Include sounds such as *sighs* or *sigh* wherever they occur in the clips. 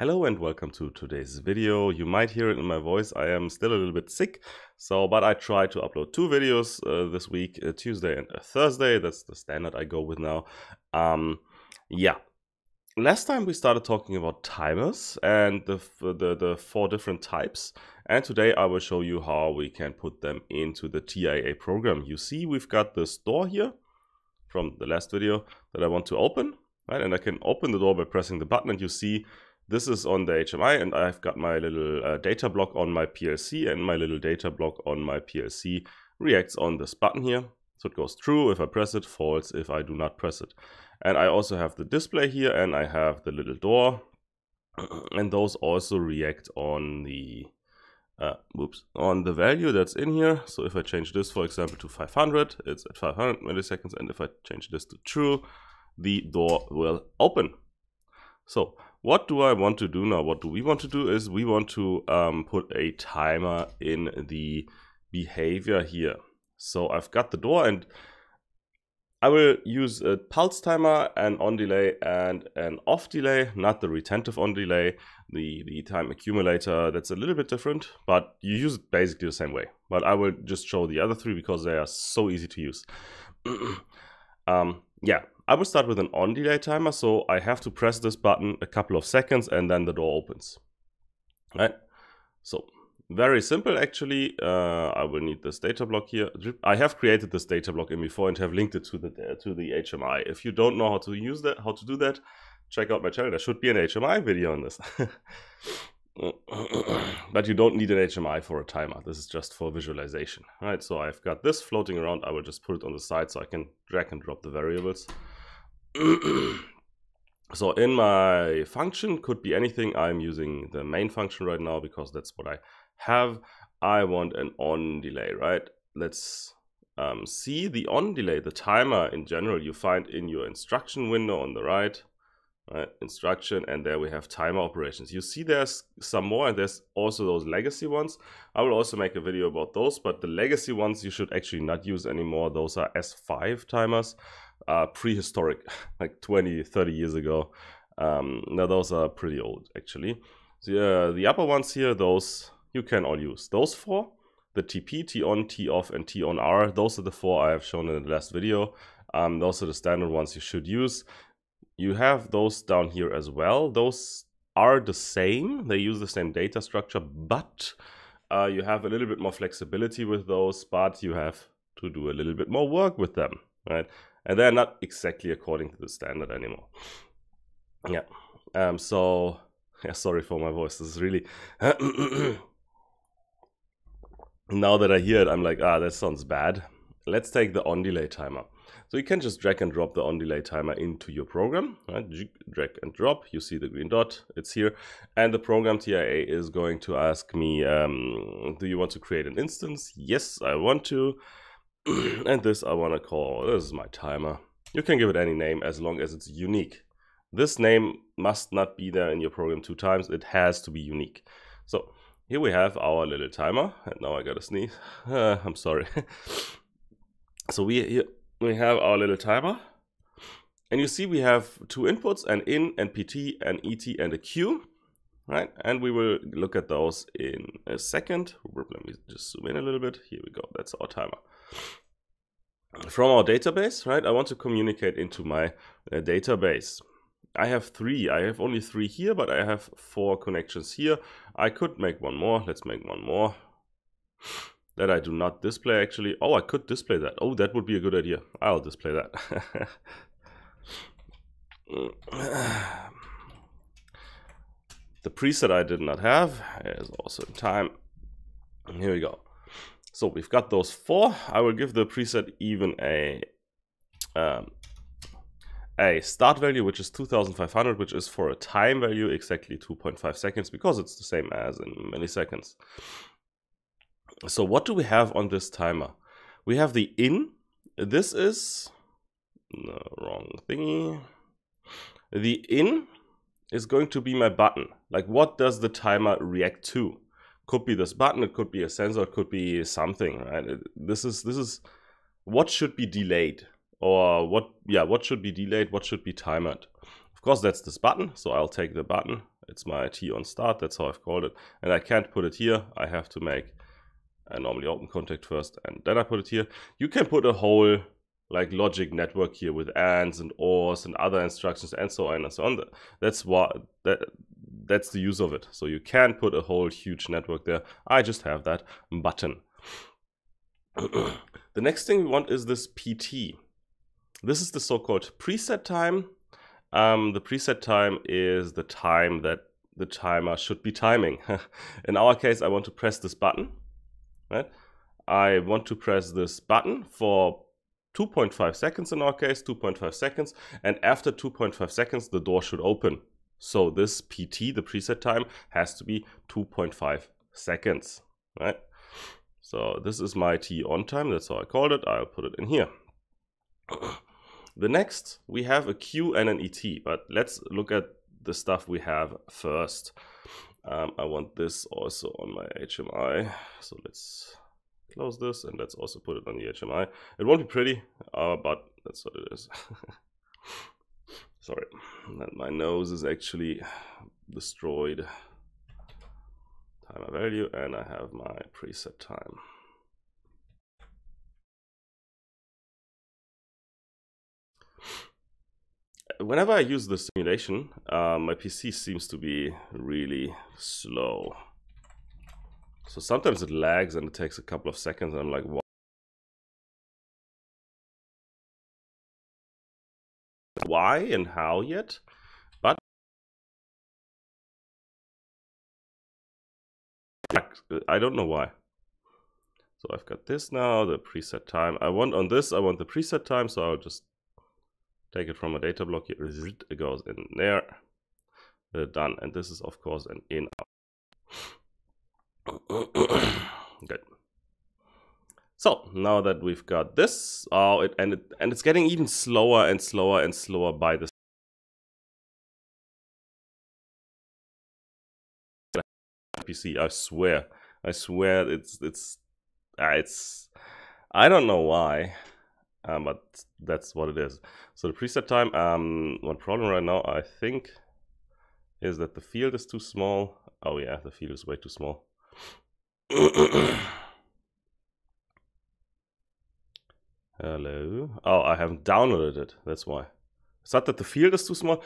Hello and welcome to today's video. You might hear it in my voice, I am still a little bit sick, so but I try to upload two videos uh, this week, Tuesday and Thursday, that's the standard I go with now. Um, yeah, last time we started talking about timers and the, the, the four different types and today I will show you how we can put them into the TIA program. You see we've got this door here from the last video that I want to open, right? And I can open the door by pressing the button and you see this is on the HMI and I've got my little uh, data block on my PLC and my little data block on my PLC reacts on this button here. So it goes true if I press it, false if I do not press it. And I also have the display here and I have the little door *clears throat* and those also react on the uh, oops, on the value that's in here. So if I change this, for example, to 500, it's at 500 milliseconds. And if I change this to true, the door will open. So what do I want to do now? What do we want to do is we want to um, put a timer in the behavior here. So I've got the door and I will use a pulse timer, and on delay and an off delay, not the retentive on delay, the, the time accumulator, that's a little bit different, but you use it basically the same way. But I will just show the other three because they are so easy to use. *clears throat* um, yeah, I will start with an on delay timer, so I have to press this button a couple of seconds and then the door opens. Right? So very simple actually. Uh, I will need this data block here. I have created this data block in before and have linked it to the uh, to the HMI. If you don't know how to use that, how to do that, check out my channel. There should be an HMI video on this. *laughs* but you don't need an HMI for a timer. This is just for visualization. All right, so I've got this floating around. I will just put it on the side so I can drag and drop the variables. *clears throat* so in my function could be anything. I'm using the main function right now because that's what I have. I want an on delay, right? Let's um, see the on delay, the timer in general, you find in your instruction window on the right, right, instruction, and there we have timer operations. You see there's some more, and there's also those legacy ones. I will also make a video about those, but the legacy ones you should actually not use anymore. Those are S5 timers uh, prehistoric, *laughs* like 20, 30 years ago. Um, now those are pretty old actually. The, uh, the upper ones here, those you can all use. Those four, the TP, T on, T off, and T on R, those are the four I have shown in the last video. Um, those are the standard ones you should use. You have those down here as well. Those are the same. They use the same data structure, but uh, you have a little bit more flexibility with those, but you have to do a little bit more work with them, right? and they're not exactly according to the standard anymore. Yeah. Um, so, *laughs* yeah, sorry for my voice. This is really. *clears throat* now that I hear it, I'm like, ah, that sounds bad. Let's take the on delay timer. So you can just drag and drop the on delay timer into your program. Right? Drag and drop. You see the green dot. It's here. And the program TIA is going to ask me, um, do you want to create an instance? Yes, I want to. *clears throat* and this I want to call, this is my timer. You can give it any name as long as it's unique. This name must not be there in your program two times. It has to be unique. So here we have our little timer. And now I got to sneeze. Uh, *laughs* I'm sorry. *laughs* so we, here we have our little timer. And you see we have two inputs, an in, and PT, and ET, and a Q. Right? And we will look at those in a second. Let me just zoom in a little bit. Here we go. That's our timer from our database, right? I want to communicate into my uh, database. I have three. I have only three here, but I have four connections here. I could make one more. Let's make one more *sighs* that I do not display actually. Oh, I could display that. Oh, that would be a good idea. I'll display that. *laughs* the preset I did not have is also in time. Here we go. So we've got those four. I will give the preset even a um, a start value, which is 2500, which is for a time value exactly 2.5 seconds because it's the same as in milliseconds. So what do we have on this timer? We have the in. This is wrong thingy. The in is going to be my button. Like what does the timer react to? could be this button it could be a sensor it could be something right this is this is what should be delayed or what yeah what should be delayed what should be timed of course that's this button so i'll take the button it's my t on start that's how i've called it and i can't put it here i have to make i normally open contact first and then i put it here you can put a whole like logic network here with ands and ors and other instructions and so on and so on that's what that that's the use of it. So you can put a whole huge network there. I just have that button. *clears throat* the next thing we want is this PT. This is the so-called preset time. Um, the preset time is the time that the timer should be timing. *laughs* In our case, I want to press this button, right? I want to press this button for 2.5 seconds in our case, 2.5 seconds. And after 2.5 seconds, the door should open. So this PT, the preset time, has to be 2.5 seconds, right? So this is my T on time, that's how I called it, I'll put it in here. the next, we have a Q and an ET, but let's look at the stuff we have first. Um, I want this also on my HMI, so let's close this and let's also put it on the HMI. It won't be pretty, uh, but that's what it is. *laughs* sorry that my nose is actually destroyed time value and I have my preset time whenever I use the simulation uh, my PC seems to be really slow so sometimes it lags and it takes a couple of seconds and I'm like why and how yet, but I don't know why. So I've got this now, the preset time. I want on this, I want the preset time, so I'll just take it from a data block It goes in there. Uh, done. And this is, of course, an in. *coughs* Good. So now that we've got this, oh, it, and, it, and it's getting even slower and slower and slower by the PC. I swear, I swear, it's it's uh, it's. I don't know why, um, but that's what it is. So the preset time. Um, one problem right now I think is that the field is too small. Oh yeah, the field is way too small. *clears throat* Hello. Oh, I haven't downloaded it. That's why. Is that that the field is too small.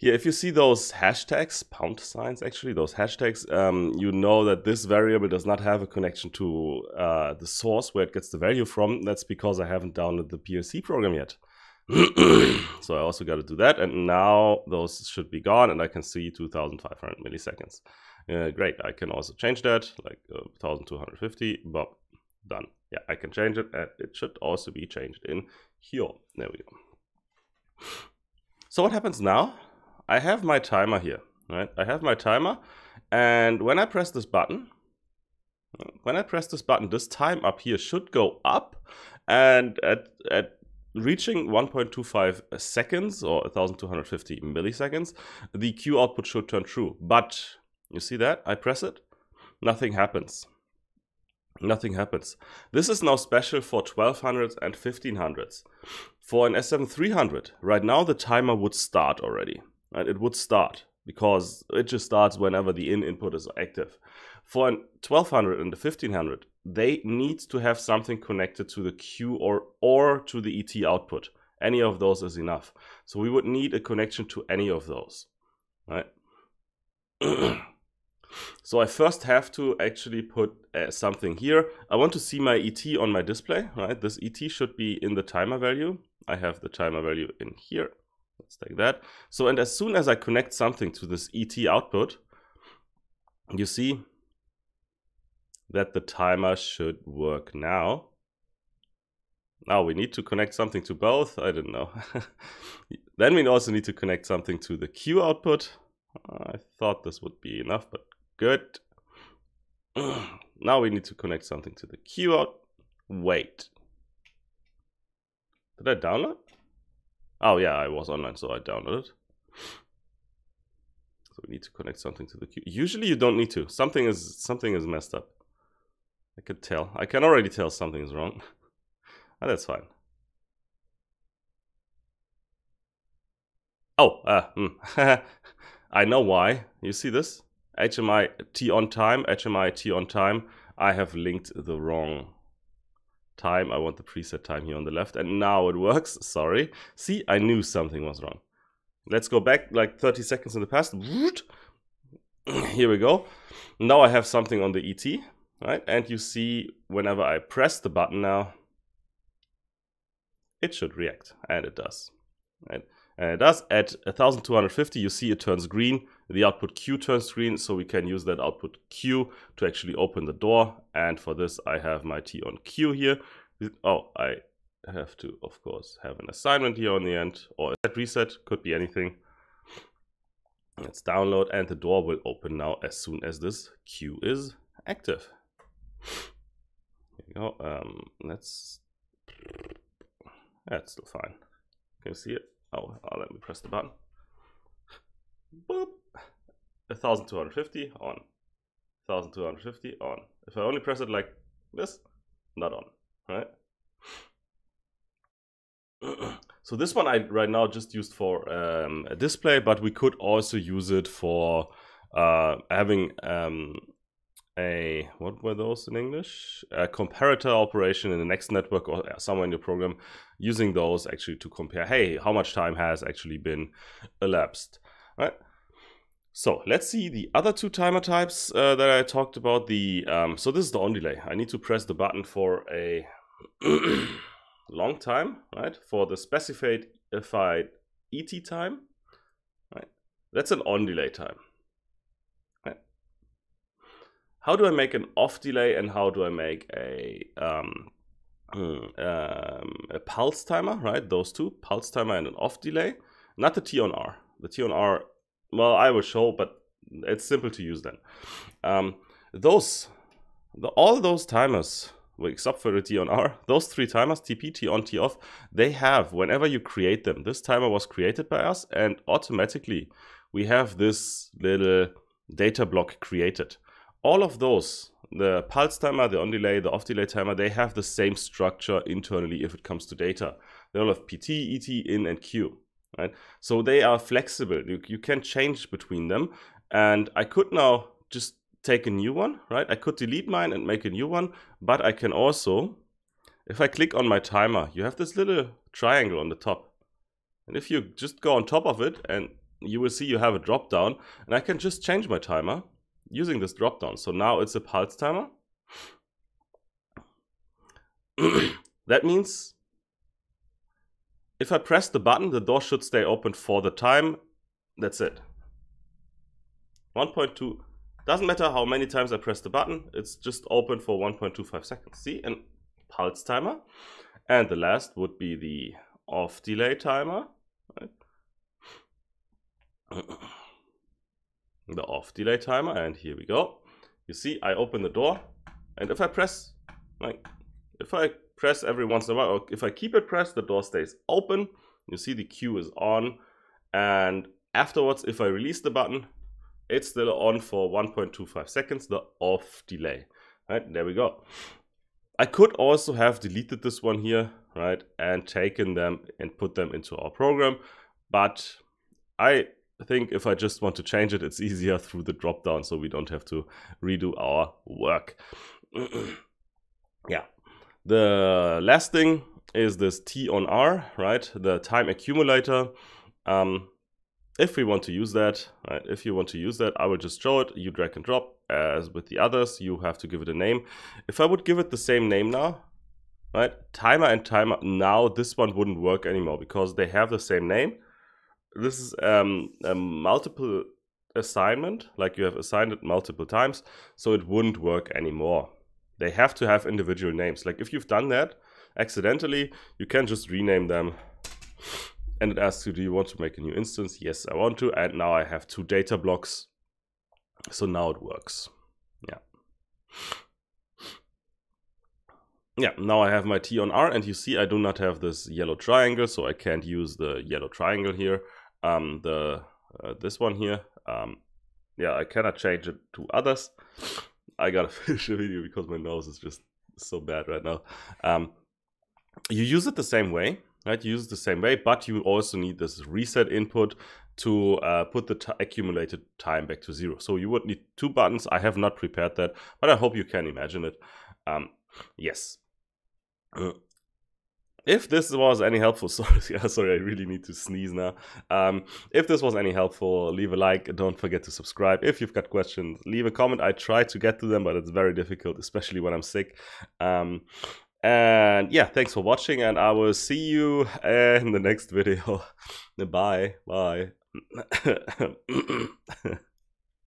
Yeah. if you see those hashtags, pound signs actually, those hashtags, um, you know that this variable does not have a connection to uh, the source where it gets the value from. That's because I haven't downloaded the PLC program yet. *clears throat* so I also got to do that. And now those should be gone and I can see 2,500 milliseconds. Uh, great. I can also change that like uh, 1,250. But done. Yeah, I can change it and it should also be changed in here. There we go. So what happens now? I have my timer here, right? I have my timer and when I press this button, when I press this button, this time up here should go up and at, at reaching 1.25 seconds or 1250 milliseconds, the Q output should turn true. But you see that? I press it, nothing happens nothing happens. This is now special for 1200s and 1500s. For an seven 300 right now the timer would start already. Right? It would start because it just starts whenever the in input is active. For an 1200 and the 1500, they need to have something connected to the Q or, or to the ET output. Any of those is enough. So we would need a connection to any of those, right? *clears throat* So I first have to actually put uh, something here. I want to see my ET on my display, right? This ET should be in the timer value. I have the timer value in here. Let's take that. So, and as soon as I connect something to this ET output, you see that the timer should work now. Now we need to connect something to both. I don't know. *laughs* then we also need to connect something to the Q output. I thought this would be enough, but Good. now we need to connect something to the queue out. Wait. Did I download? Oh yeah, I was online, so I downloaded. So we need to connect something to the queue. Usually you don't need to. Something is something is messed up. I could tell. I can already tell something is wrong. oh, *laughs* that's fine. Oh, uh, mm. *laughs* I know why. You see this? HMI T on time, HMI T on time, I have linked the wrong time. I want the preset time here on the left. And now it works. Sorry. See, I knew something was wrong. Let's go back like 30 seconds in the past. *clears throat* Here we go. Now I have something on the ET, right? And you see whenever I press the button now, it should react. And it does. Right? And it does. At 1250, you see it turns green the output Q turn screen. So we can use that output Q to actually open the door. And for this, I have my T on Q here. Oh, I have to, of course, have an assignment here on the end or set reset, could be anything. Let's download and the door will open now as soon as this Q is active. Here we go. Um, let's, that's still fine. Can you see it? Oh, oh, let me press the button. Boop. 1250 on, 1250 on. If I only press it like this, not on, right? *clears throat* so this one I right now just used for um, a display, but we could also use it for uh, having um, a, what were those in English? A comparator operation in the next network or uh, somewhere in your program, using those actually to compare, hey, how much time has actually been elapsed, right? So let's see the other two timer types uh, that I talked about. The um, So this is the on delay. I need to press the button for a *clears throat* long time, right? For the specified ET time, right? That's an on delay time. Right? How do I make an off delay and how do I make a um, hmm, um, a pulse timer, right? Those two, pulse timer and an off delay, not the T on R. The T on R well, I will show, but it's simple to use then. Um, those, the, all those timers, except for the T on R, those three timers, TP, T on, T off, they have, whenever you create them, this timer was created by us and automatically we have this little data block created. All of those, the pulse timer, the on delay, the off delay timer, they have the same structure internally if it comes to data. they all have PT, ET, in, and Q right? So they are flexible. You, you can change between them. And I could now just take a new one, right? I could delete mine and make a new one, but I can also, if I click on my timer, you have this little triangle on the top. And if you just go on top of it and you will see you have a drop down and I can just change my timer using this drop down. So now it's a pulse timer. *clears throat* that means if I press the button, the door should stay open for the time. That's it. 1.2. Doesn't matter how many times I press the button, it's just open for 1.25 seconds. See, and pulse timer. And the last would be the off delay timer. *coughs* the off delay timer, and here we go. You see, I open the door, and if I press, like, if I press every once in a while. If I keep it pressed, the door stays open. You see the cue is on. And afterwards, if I release the button, it's still on for 1.25 seconds, the off delay. Right, there we go. I could also have deleted this one here, right, and taken them and put them into our program. But I think if I just want to change it, it's *laughs* easier through the drop down so we don't have to redo our work. *clears throat* yeah. The last thing is this T on R, right? The time accumulator. Um, if we want to use that, right? if you want to use that, I will just show it. You drag and drop. As with the others, you have to give it a name. If I would give it the same name now, right? Timer and timer. Now this one wouldn't work anymore because they have the same name. This is um, a multiple assignment, like you have assigned it multiple times, so it wouldn't work anymore. They have to have individual names. Like if you've done that accidentally, you can just rename them. And it asks you, do you want to make a new instance? Yes, I want to. And now I have two data blocks. So now it works. Yeah. Yeah, now I have my T on R and you see I do not have this yellow triangle, so I can't use the yellow triangle here. Um, the uh, This one here, um, yeah, I cannot change it to others. I gotta *laughs* finish the video because my nose is just so bad right now. Um, you use it the same way, right? You use it the same way, but you also need this reset input to uh, put the accumulated time back to zero. So you would need two buttons. I have not prepared that, but I hope you can imagine it. Um, yes. Uh, if this was any helpful, *laughs* sorry, sorry, I really need to sneeze now. Um, if this was any helpful, leave a like. Don't forget to subscribe. If you've got questions, leave a comment. I try to get to them, but it's very difficult, especially when I'm sick. Um, and yeah, thanks for watching, and I will see you in the next *laughs* video. bye, bye. *laughs*